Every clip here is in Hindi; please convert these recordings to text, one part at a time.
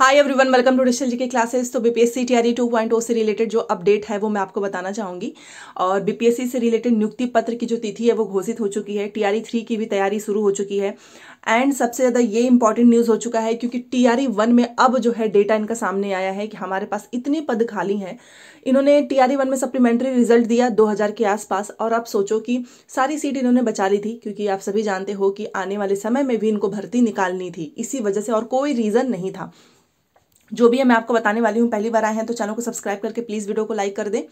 hi everyone welcome to digital G classes तो बीपीएससी टीआरई 2.0 से रिलेटेड जो अपडेट है वो मैं आपको बताना चाहूँगी और बीपीएससी से रिलेटेड नियुक्ति पत्र की जो तिथि है वो घोषित हो चुकी है टीआरई थ्री e की भी तैयारी शुरू हो चुकी है एंड सबसे ज़्यादा ये इंपॉर्टेंट न्यूज़ हो चुका है क्योंकि टीआरई वन e में अब जो है डेटा इनका सामने आया है कि हमारे पास इतने पद खाली हैं इन्होंने टीआरई वन e में सप्लीमेंट्री रिजल्ट दिया 2000 के आसपास और आप सोचो कि सारी सीट इन्होंने बचा ली थी क्योंकि आप सभी जानते हो कि आने वाले समय में भी इनको भर्ती निकालनी थी इसी वजह से और कोई रीज़न नहीं था जो भी है मैं आपको बताने वाली हूँ पहली बार आए हैं तो चैनल को सब्सक्राइब करके प्लीज़ वीडियो को लाइक कर दें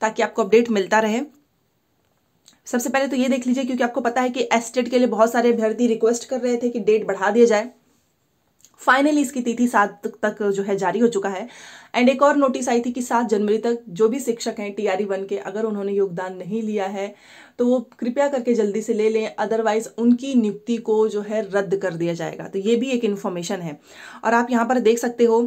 ताकि आपको अपडेट मिलता रहे सबसे पहले तो ये देख लीजिए क्योंकि आपको पता है कि एस्टेट के लिए बहुत सारे अभ्यर्थी रिक्वेस्ट कर रहे थे कि डेट बढ़ा दिया जाए फाइनली इसकी तिथि सात तक जो है जारी हो चुका है एंड एक और नोटिस आई थी कि सात जनवरी तक जो भी शिक्षक हैं टी आर e के अगर उन्होंने योगदान नहीं लिया है तो वो कृपया करके जल्दी से ले लें अदरवाइज उनकी नियुक्ति को जो है रद्द कर दिया जाएगा तो ये भी एक इन्फॉर्मेशन है और आप यहाँ पर देख सकते हो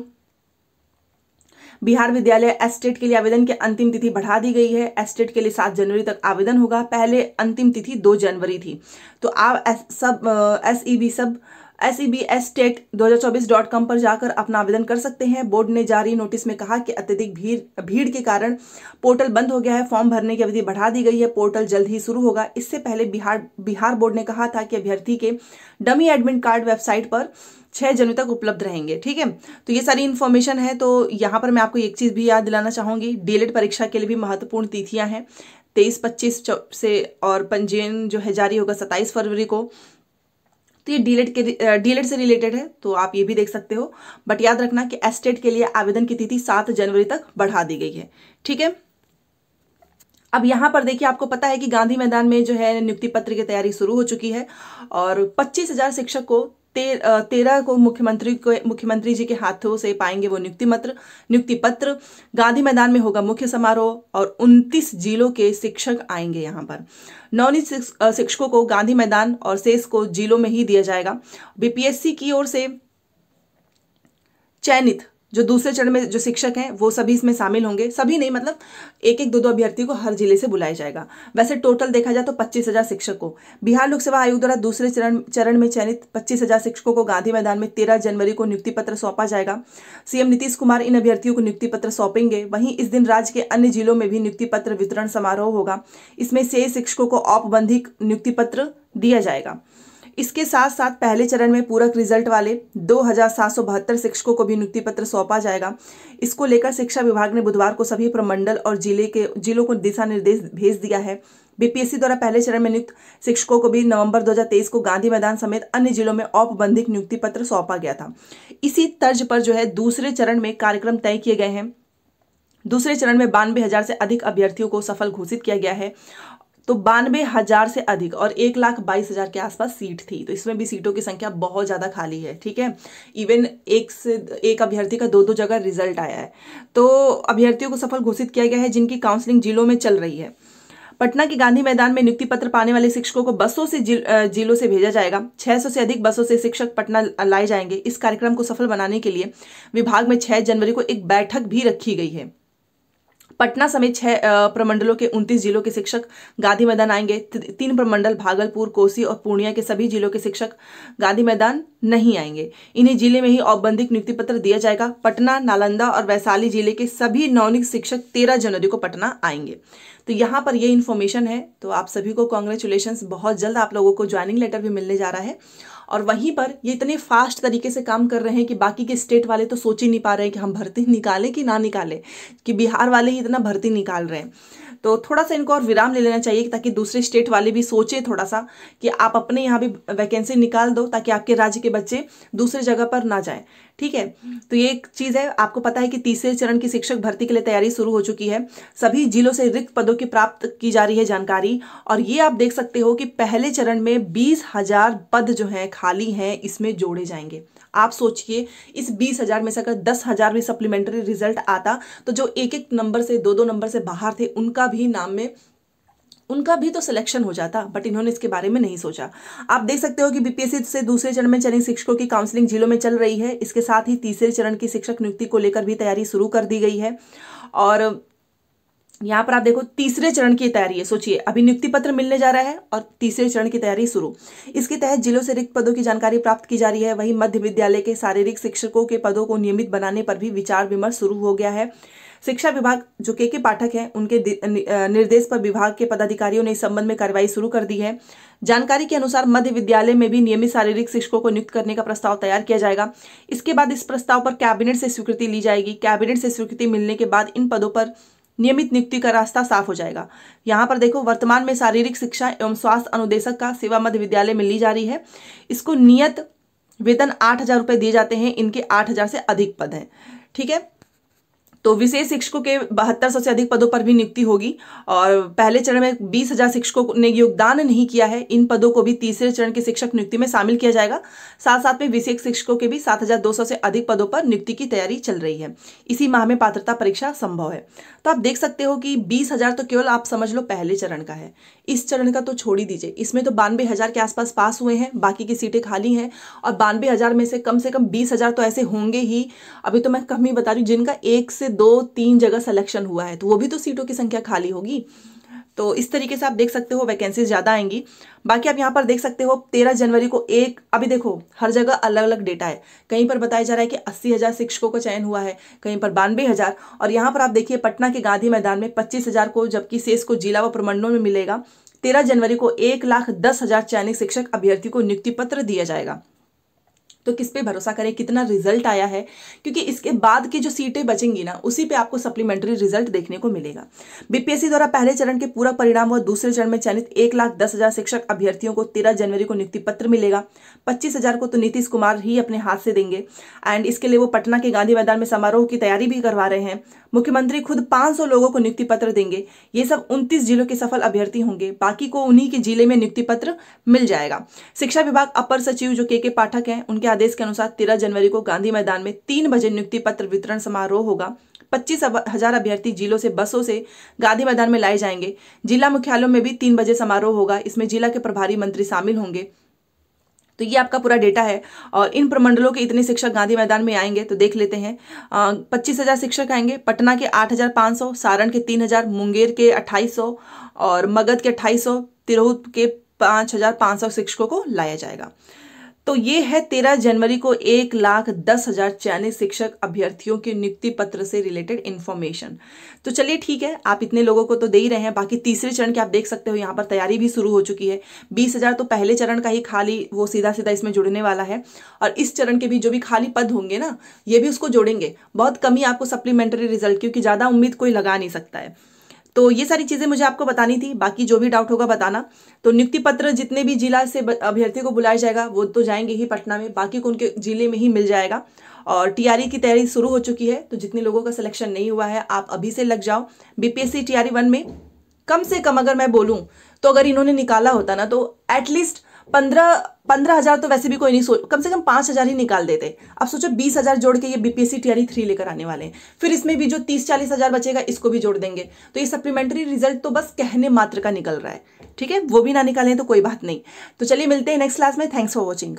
बिहार विद्यालय एस्टेट के लिए आवेदन की अंतिम तिथि बढ़ा दी गई है एस्टेट के लिए सात जनवरी तक आवेदन होगा पहले अंतिम तिथि दो जनवरी थी तो आप एस, सब एस ई बी सब S E B S tech दो हज़ार चौबीस डॉट कॉम पर जाकर अपना आवेदन कर सकते हैं बोर्ड ने जारी नोटिस में कहा कि अत्यधिक भीड़ भीड़ के कारण पोर्टल बंद हो गया है फॉर्म भरने की अवधि बढ़ा दी गई है पोर्टल जल्द ही शुरू होगा इससे पहले बिहार बिहार बोर्ड ने कहा था कि अभ्यर्थी के डमी एडमिट कार्ड वेबसाइट पर छः जनवरी तक उपलब्ध रहेंगे ठीक है तो ये सारी इन्फॉर्मेशन है तो यहाँ पर मैं आपको एक चीज़ भी याद दिलाना चाहूंगी डीएलएड e परीक्षा के लिए भी महत्वपूर्ण तिथियाँ हैं तेईस पच्चीस से और पंजीयन जो है जारी होगा सत्ताईस फरवरी को तो ये डीलेट e के डीलेट e से रिलेटेड है तो आप ये भी देख सकते हो बट याद रखना कि एस्टेट के लिए आवेदन की तिथि सात जनवरी तक बढ़ा दी गई है ठीक है अब यहाँ पर देखिए आपको पता है कि गांधी मैदान में जो है नियुक्ति पत्र की तैयारी शुरू हो चुकी है और पच्चीस हजार शिक्षक को ते, तेरह को मुख्यमंत्री को मुख्यमंत्री जी के हाथों से पाएंगे वो नियुक्ति पत्र नियुक्ति पत्र गांधी मैदान में होगा मुख्य समारोह और 29 जिलों के शिक्षक आएंगे यहाँ पर नवनीत शिक्षकों को गांधी मैदान और शेष को जिलों में ही दिया जाएगा बीपीएससी की ओर से चयनित जो दूसरे चरण में जो शिक्षक हैं वो सभी इसमें शामिल होंगे सभी नहीं मतलब एक एक दो दो अभ्यर्थी को हर जिले से बुलाया जाएगा वैसे टोटल देखा जाए तो पच्चीस हज़ार शिक्षकों बिहार लोक सेवा आयोग द्वारा दूसरे चरण चरण में चयनित पच्चीस हज़ार शिक्षकों को गांधी मैदान में तेरह जनवरी को नियुक्ति पत्र सौंपा जाएगा सीएम नीतीश कुमार इन अभ्यर्थियों को नियुक्ति पत्र सौंपेंगे वहीं इस दिन राज्य के अन्य जिलों में भी नियुक्ति पत्र वितरण समारोह होगा इसमें से शिक्षकों को औपबंधिक नियुक्ति पत्र दिया जाएगा इसके साथ साथ पहले चरण में पूरक रिजल्ट वाले दो शिक्षकों को भी नियुक्ति पत्र सौंपा जाएगा इसको लेकर शिक्षा विभाग ने बुधवार को सभी प्रमंडल और जिले के जिलों को दिशा निर्देश भेज दिया है बीपीएससी द्वारा पहले चरण में नियुक्त शिक्षकों को भी नवंबर 2023 को गांधी मैदान समेत अन्य जिलों में औपबंधिक नियुक्ति पत्र सौंपा गया था इसी तर्ज पर जो है दूसरे चरण में कार्यक्रम तय किए गए हैं दूसरे चरण में बानवे हजार से अधिक अभ्यर्थियों को सफल घोषित किया गया है तो बानवे हजार से अधिक और एक लाख बाईस हजार के आसपास सीट थी तो इसमें भी सीटों की संख्या बहुत ज़्यादा खाली है ठीक है इवन एक से एक अभ्यर्थी का दो दो जगह रिजल्ट आया है तो अभ्यर्थियों को सफल घोषित किया गया है जिनकी काउंसलिंग जिलों में चल रही है पटना के गांधी मैदान में नियुक्ति पत्र पाने वाले शिक्षकों को बसों से जिलों से भेजा जाएगा 600 से अधिक बसों से शिक्षक पटना लाए जाएंगे इस कार्यक्रम को सफल बनाने के लिए विभाग में 6 जनवरी को एक बैठक भी रखी गई है पटना समेत छह प्रमंडलों के 29 जिलों के शिक्षक गांधी मैदान आएंगे तीन प्रमंडल भागलपुर कोसी और पूर्णिया के सभी जिलों के शिक्षक गांधी मैदान नहीं आएंगे इन्हें जिले में ही औपबंधिक नियुक्ति पत्र दिया जाएगा पटना नालंदा और वैशाली जिले के सभी नौनिक शिक्षक तेरह जनवरी को पटना आएंगे तो यहाँ पर ये इन्फॉर्मेशन है तो आप सभी को कॉन्ग्रेचुलेशन बहुत जल्द आप लोगों को ज्वाइनिंग लेटर भी मिलने जा रहा है और वहीं पर ये इतने फास्ट तरीके से काम कर रहे हैं कि बाकी के स्टेट वाले तो सोच ही नहीं पा रहे हैं कि हम भर्ती निकालें कि ना निकालें कि बिहार वाले ही इतना भर्ती निकाल रहे हैं तो थोड़ा सा इनको और विराम ले लेना चाहिए ताकि दूसरे स्टेट वाले भी सोचें थोड़ा सा कि आप अपने यहाँ भी वैकेंसी निकाल दो ताकि आपके राज्य के बच्चे दूसरे जगह पर ना जाएं ठीक है तो ये एक चीज़ है आपको पता है कि तीसरे चरण की शिक्षक भर्ती के लिए तैयारी शुरू हो चुकी है सभी जिलों से रिक्त पदों की प्राप्त की जा रही है जानकारी और ये आप देख सकते हो कि पहले चरण में बीस हजार पद जो हैं खाली हैं इसमें जोड़े जाएंगे आप सोचिए इस बीस हजार में से अगर दस हजार भी सप्लीमेंट्री रिजल्ट आता तो जो एक एक नंबर से दो दो नंबर से बाहर थे उनका भी नाम में उनका भी तो सिलेक्शन हो जाता बट इन्होंने इसके बारे में नहीं सोचा आप देख सकते हो कि बीपीएससी से दूसरे चरण में चलने शिक्षकों की काउंसलिंग जिलों में चल रही है इसके साथ ही तीसरे चरण की शिक्षक नियुक्ति को लेकर भी तैयारी शुरू कर दी गई है और यहाँ पर आप देखो तीसरे चरण की तैयारी है सोचिए अभी नियुक्ति पत्र मिलने जा रहा है और तीसरे चरण की तैयारी शुरू इसके तहत जिलों से रिक्त पदों की जानकारी प्राप्त की जा रही है वहीं मध्य विद्यालय के शारीरिक शिक्षकों के पदों को नियमित बनाने पर भी विचार विमर्श शुरू हो गया है शिक्षा विभाग जो के के पाठक हैं उनके निर्देश पर विभाग के पदाधिकारियों ने इस संबंध में कार्रवाई शुरू कर दी है जानकारी के अनुसार मध्य विद्यालय में भी नियमित शारीरिक शिक्षकों को नियुक्त करने का प्रस्ताव तैयार किया जाएगा इसके बाद इस प्रस्ताव पर कैबिनेट से स्वीकृति ली जाएगी कैबिनेट से स्वीकृति मिलने के बाद इन पदों पर नियमित नियुक्ति का रास्ता साफ हो जाएगा यहाँ पर देखो वर्तमान में शारीरिक शिक्षा एवं स्वास्थ्य अनुदेशक का सेवा मध्य विद्यालय में ली जा रही है इसको नियत वेतन आठ हजार रुपये दिए जाते हैं इनके आठ हजार से अधिक पद हैं ठीक है तो विशेष शिक्षकों के बहत्तर सौ से अधिक पदों पर भी नियुक्ति होगी और पहले चरण में बीस हजार शिक्षकों ने योगदान नहीं किया है इन पदों को भी तीसरे चरण के शिक्षक नियुक्ति में शामिल किया जाएगा साथ साथ में विशेष शिक्षकों के भी सात हजार दो सौ से अधिक पदों पर नियुक्ति की तैयारी चल रही है इसी माह में पात्रता परीक्षा संभव है तो आप देख सकते हो कि बीस हजार तो केवल आप समझ लो पहले चरण का है इस चरण का तो छोड़ ही दीजिए इसमें तो बानवे हजार के आसपास पास हुए हैं बाकी की सीटें खाली हैं और बानवे हजार में से कम से कम बीस हजार तो ऐसे होंगे ही अभी तो मैं कम ही बता रही हूँ जिनका एक से दो तीन जगह सिलेक्शन हुआ है तो वो भी तो सीटों की संख्या खाली होगी तो इस तरीके से आप देख सकते हो वैकेंसीज ज़्यादा आएंगी बाकी आप यहाँ पर देख सकते हो तेरह जनवरी को एक अभी देखो हर जगह अलग अलग डेटा है कहीं पर बताया जा रहा है कि अस्सी हज़ार शिक्षकों का चयन हुआ है कहीं पर बानवे हज़ार और यहाँ पर आप देखिए पटना के गांधी मैदान में पच्चीस हज़ार को जबकि शेष को जिला व प्रमंडलों में मिलेगा तेरह जनवरी को एक लाख दस हज़ार चयनित शिक्षक अभ्यर्थी को नियुक्ति पत्र दिया जाएगा तो किस पे भरोसा करें कितना रिजल्ट आया है क्योंकि इसके बाद की जो सीटें बचेंगी ना उसी पे आपको सप्लीमेंट्री रिजल्ट देखने को मिलेगा बीपीएससी द्वारा पहले चरण के पूरा परिणाम व दूसरे चरण में चयनित एक लाख दस हजार शिक्षक अभ्यर्थियों को तेरह जनवरी को नियुक्ति पत्र मिलेगा पच्चीस हजार को तो नीतीश कुमार ही अपने हाथ से देंगे एंड इसके लिए वो पटना के गांधी मैदान में समारोह की तैयारी भी करवा रहे हैं मुख्यमंत्री खुद पांच लोगों को नियुक्ति पत्र देंगे ये सब उन्तीस जिलों के सफल अभ्यर्थी होंगे बाकी को उन्हीं के जिले में नियुक्ति पत्र मिल जाएगा शिक्षा विभाग अपर सचिव जो के के पाठक है उनके आदेश के अनुसार तेरह जनवरी को गांधी मैदान में तीन बजे नियुक्ति पत्र वितरण समारोह होगा पच्चीस हजार अभ्यर्थी जिलों से बसों से गांधी मैदान में लाए जाएंगे जिला मुख्यालयों में भी तीन बजे समारोह होगा इसमें जिला के प्रभारी मंत्री शामिल होंगे तो ये आपका पूरा डेटा है और इन प्रमंडलों के इतने शिक्षक गांधी मैदान में आएंगे तो देख लेते हैं पच्चीस हज़ार शिक्षक आएंगे पटना के आठ हज़ार पाँच सौ सारण के तीन हज़ार मुंगेर के अट्ठाईस सौ और मगध के अट्ठाईस सौ तिरहुत के पाँच हज़ार पाँच सौ शिक्षकों को लाया जाएगा तो ये है तेरह जनवरी को एक लाख दस हजार चयनित शिक्षक अभ्यर्थियों के नियुक्ति पत्र से रिलेटेड इन्फॉर्मेशन तो चलिए ठीक है आप इतने लोगों को तो दे ही रहे हैं बाकी तीसरे चरण के आप देख सकते हो यहाँ पर तैयारी भी शुरू हो चुकी है बीस हजार तो पहले चरण का ही खाली वो सीधा सीधा इसमें जुड़ने वाला है और इस चरण के भी जो भी खाली पद होंगे ना ये भी उसको जोड़ेंगे बहुत कमी आपको सप्लीमेंट्री रिजल्ट क्योंकि ज़्यादा उम्मीद कोई लगा नहीं सकता है तो ये सारी चीज़ें मुझे आपको बतानी थी बाकी जो भी डाउट होगा बताना तो नियुक्ति पत्र जितने भी जिला से अभ्यर्थी को बुलाया जाएगा वो तो जाएंगे ही पटना में बाकी को उनके जिले में ही मिल जाएगा और टीआरई की तैयारी शुरू हो चुकी है तो जितने लोगों का सिलेक्शन नहीं हुआ है आप अभी से लग जाओ बीपीएससी टीआरई वन में कम से कम अगर मैं बोलूँ तो अगर इन्होंने निकाला होता ना तो एटलीस्ट पंद्रह पंद्रह हज़ार तो वैसे भी कोई नहीं सोच कम से कम पाँच हज़ार ही निकाल देते अब सोचो बीस हज़ार जोड़ के ये बीपीएससी टीआरई थ्री लेकर आने वाले हैं फिर इसमें भी जो तीस चालीस हज़ार बचेगा इसको भी जोड़ देंगे तो ये सप्लीमेंट्री रिजल्ट तो बस कहने मात्र का निकल रहा है ठीक है वो भी ना निकालें तो कोई बात नहीं तो चलिए मिलते हैं नेक्स्ट क्लास में थैंक्स फॉर वॉचिंग